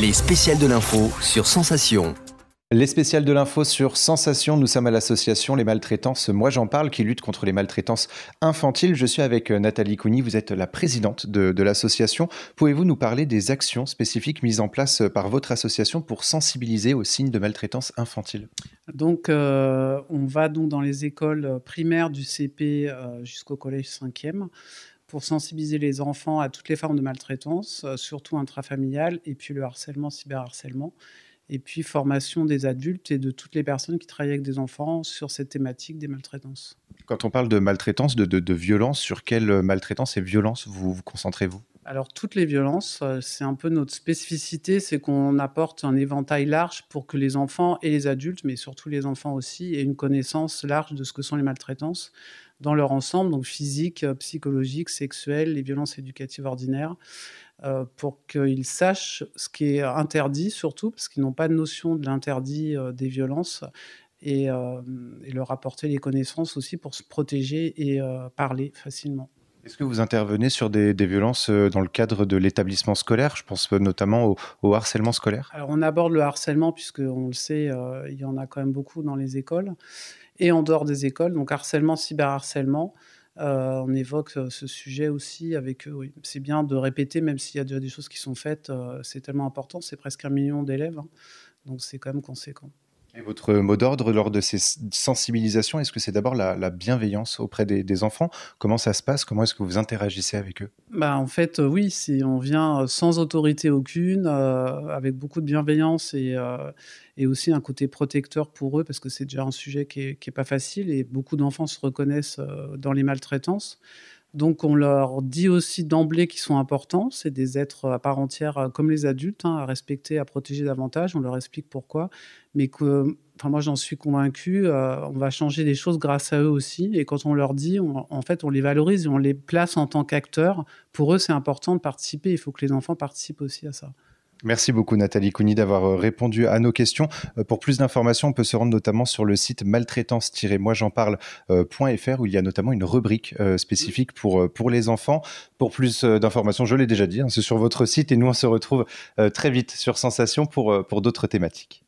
Les spéciales de l'info sur Sensation. Les spéciales de l'info sur Sensation, nous sommes à l'association Les Maltraitances, moi j'en parle, qui lutte contre les maltraitances infantiles. Je suis avec euh, Nathalie Couny. vous êtes la présidente de, l'association. Pouvez-vous nous parler des actions spécifiques mises en place euh, par votre association pour sensibiliser aux signes de maltraitance infantile Donc euh, on va donc dans les écoles primaires du CP jusqu'au collège 5e pour sensibiliser les enfants à toutes les formes de maltraitance, euh, surtout intrafamiliale, et puis le harcèlement, cyberharcèlement, et puis formation des adultes et de toutes les personnes qui travaillent avec des enfants sur cette thématique des maltraitances. Quand on parle de maltraitance, de, de, violence, sur quelle maltraitance et violence vous concentrez-vous alors toutes les violences, euh, c'est un peu notre spécificité, c'est qu'on apporte un éventail large pour que les enfants et les adultes, mais surtout les enfants aussi, aient une connaissance large de ce que sont les maltraitances dans leur ensemble, donc physique, euh, psychologique, sexuelles, les violences éducatives ordinaires, euh, pour qu'ils sachent ce qui est interdit surtout, parce qu'ils n'ont pas de notion de l'interdit des violences, et, et, leur apporter les connaissances aussi pour se protéger et parler facilement. Est-ce que vous intervenez sur des, violences euh, dans le cadre de l'établissement scolaire Je pense euh, notamment au, harcèlement scolaire. Alors on aborde le harcèlement puisqu'on le sait, euh, il y en a quand même beaucoup dans les écoles et en dehors des écoles. Donc harcèlement, cyberharcèlement, on évoque ce sujet aussi avec eux. C'est bien de répéter, même s'il y a déjà des choses qui sont faites. c'est tellement important, c'est presque un million d'élèves, hein. donc c'est quand même conséquent votre mot d'ordre lors de ces sensibilisations, est-ce que c'est d'abord la, bienveillance auprès des, enfants Comment ça se passe Comment est-ce que vous interagissez avec eux bah En fait, euh, oui, on vient euh, sans autorité aucune, euh, avec beaucoup de bienveillance et, et, aussi un côté protecteur pour eux, parce que c'est déjà un sujet qui n'est pas facile et beaucoup d'enfants se reconnaissent dans les maltraitances. Donc on leur dit aussi d'emblée qu'ils sont importants, c'est des êtres à part entière euh, comme les adultes, hein, à respecter, à protéger davantage, on leur explique pourquoi, mais que, enfin moi j'en suis convaincue, euh, on va changer les choses grâce à eux aussi, et quand on leur dit, en fait on les valorise et on les place en tant qu'acteurs, pour eux c'est important de participer, il faut que les enfants participent aussi à ça. Merci beaucoup Nathalie Cuny d'avoir euh, répondu à nos questions. Euh, pour plus d'informations, on peut se rendre notamment sur le site maltraitance-moi j'en parle.fr euh, où il y a notamment une rubrique spécifique pour, pour les enfants. Pour plus d'informations, je l'ai déjà dit, hein, c'est sur votre site et nous on se retrouve très vite sur Sensation pour, pour d'autres thématiques.